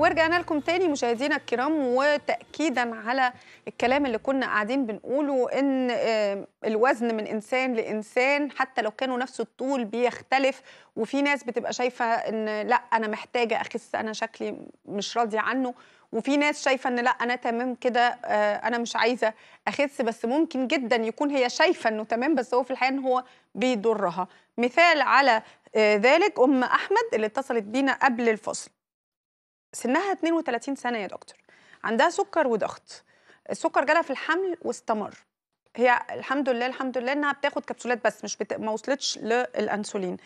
ورجعنا لكم تاني مشاهدينا الكرام وتاكيدا على الكلام اللي كنا قاعدين بنقوله ان آه، الوزن من انسان لانسان حتى لو كانوا نفس الطول بيختلف وفي ناس بتبقى شايفه ان لا انا محتاجه اخس انا شكلي مش راضيه عنه وفي ناس شايفه ان لا انا تمام كده آه، انا مش عايزه اخس بس ممكن جدا يكون هي شايفه انه تمام بس هو في الحقيقه ان هو بيضرها مثال على آه، ذلك ام احمد اللي اتصلت بينا قبل الفصل سنها 32 سنه يا دكتور عندها سكر وضغط السكر جالها في الحمل واستمر هي الحمد لله الحمد لله انها بتاخد كبسولات بس مش بت... ما وصلتش للانسولين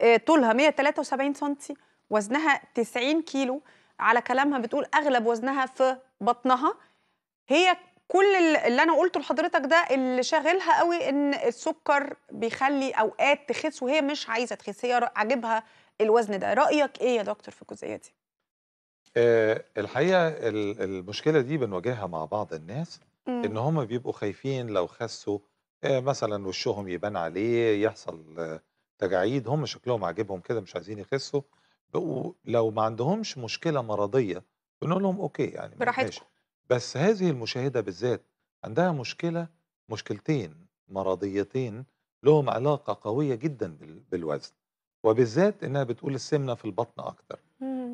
آه، طولها 173 سنتي وزنها 90 كيلو على كلامها بتقول اغلب وزنها في بطنها هي كل اللي انا قلته لحضرتك ده اللي شاغلها قوي ان السكر بيخلي اوقات تخس وهي مش عايزه تخس هي عاجبها الوزن ده رايك ايه يا دكتور في الجزئيه دي آه الحقيقة المشكلة دي بنواجهها مع بعض الناس، إن امم. هم بيبقوا خايفين لو خسّوا آه، مثلًا وشّهم يبان عليه، يحصل تجاعيد، هم شكلهم عاجبهم كده مش عايزين يخسّوا، ولو لو ما عندهمش مشكلة مرضية بنقول لهم أوكي يعني براحتكم. بس هذه المشاهدة بالذات عندها مشكلة مشكلتين مرضيتين لهم علاقة قوية جدًا بالوزن، وبالذات إنها بتقول السمنة في البطن أكتر.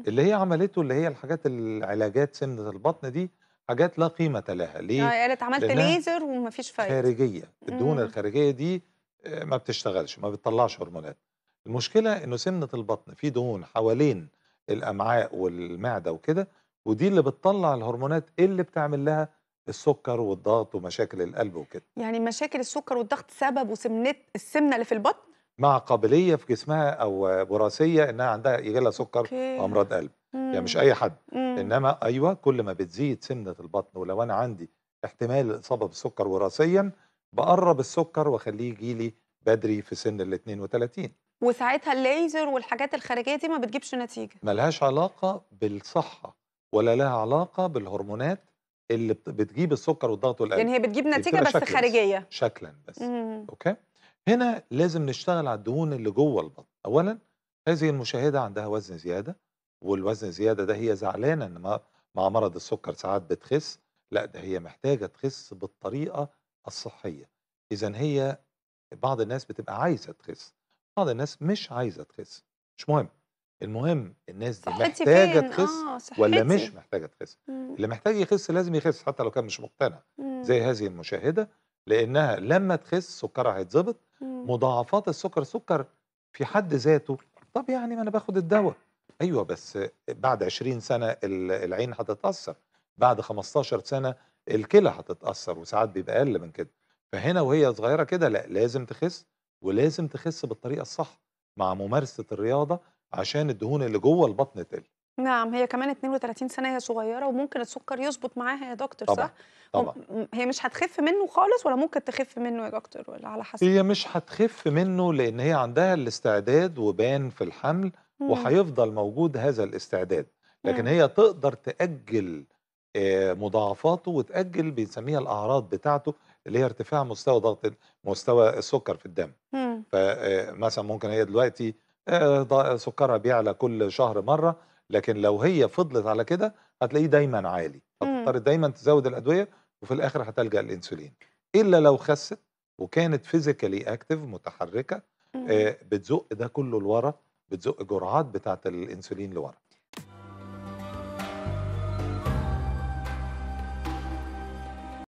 اللي هي عملته اللي هي الحاجات العلاجات سمنه البطن دي حاجات لا قيمه لها ليه؟ اه قالت عملت ليزر ومفيش فايده خارجيه الدهون الخارجيه دي آه، ما بتشتغلش ما بتطلعش هرمونات المشكله انه سمنه البطن في دهون حوالين الامعاء والمعده وكده ودي اللي بتطلع الهرمونات اللي بتعمل لها السكر والضغط ومشاكل القلب وكده يعني مشاكل السكر والضغط سبب وسمنه السمنه اللي في البطن مع قابليه في جسمها او وراثيه انها عندها يجي لها سكر وامراض قلب mm. يعني مش اي حد mm. انما ايوه كل ما بتزيد سمنه البطن ولو انا عندي احتمال الاصابه بالسكر وراثيا بقرب السكر واخليه يجي لي بدري في سن ال 32 وساعتها الليزر والحاجات الخارجيه دي ما بتجيبش نتيجه ملهاش علاقه بالصحه ولا لها علاقه بالهرمونات اللي بتجيب السكر والضغط والقلب يعني هي بتجيب نتيجه بس خارجيه شكلا بس mm. اوكي هنا لازم نشتغل على الدهون اللي جوه البطن اولا هذه المشاهده عندها وزن زياده والوزن زياده ده هي زعلانه ان مع مرض السكر ساعات بتخس لا ده هي محتاجه تخس بالطريقه الصحيه اذا هي بعض الناس بتبقى عايزه تخس بعض الناس مش عايزه تخس مش مهم المهم الناس دي محتاجه تخس آه ولا مش محتاجه تخس اللي محتاج يخس لازم يخس حتى لو كان مش مقتنع زي هذه المشاهده لانها لما تخس سكرها هيتظبط مضاعفات السكر سكر في حد ذاته طب يعني ما انا باخد الدواء ايوه بس بعد 20 سنه العين هتتاثر بعد 15 سنه الكلى هتتاثر وساعات بيبقى اقل من كده فهنا وهي صغيره كده لا لازم تخس ولازم تخس بالطريقه الصح مع ممارسه الرياضه عشان الدهون اللي جوه البطن تقل نعم هي كمان 32 سنة هي صغيرة وممكن السكر يظبط معاها يا دكتور طبعا. صح؟ طبعا هي مش هتخف منه خالص ولا ممكن تخف منه يا دكتور ولا على حسب هي مش هتخف منه لأن هي عندها الاستعداد وبان في الحمل وهيفضل موجود هذا الاستعداد لكن مم. نعم. هي تقدر تأجل آه، مضاعفاته وتأجل بنسميها الأعراض بتاعته اللي هي ارتفاع مستوى ضغط مستوى السكر في الدم فمثلا آه، ممكن هي دلوقتي آه، سكرها بيعلى كل شهر مرة لكن لو هي فضلت على كده هتلاقيه دايما عالي إمم. هتضطر دايما تزود الادويه وفي الاخر هتلجا الانسولين الا لو خست وكانت فيزيكالي اكتف متحركه إمم. آه بتزق ده كله لورا بتزق جرعات بتاعه الانسولين لورا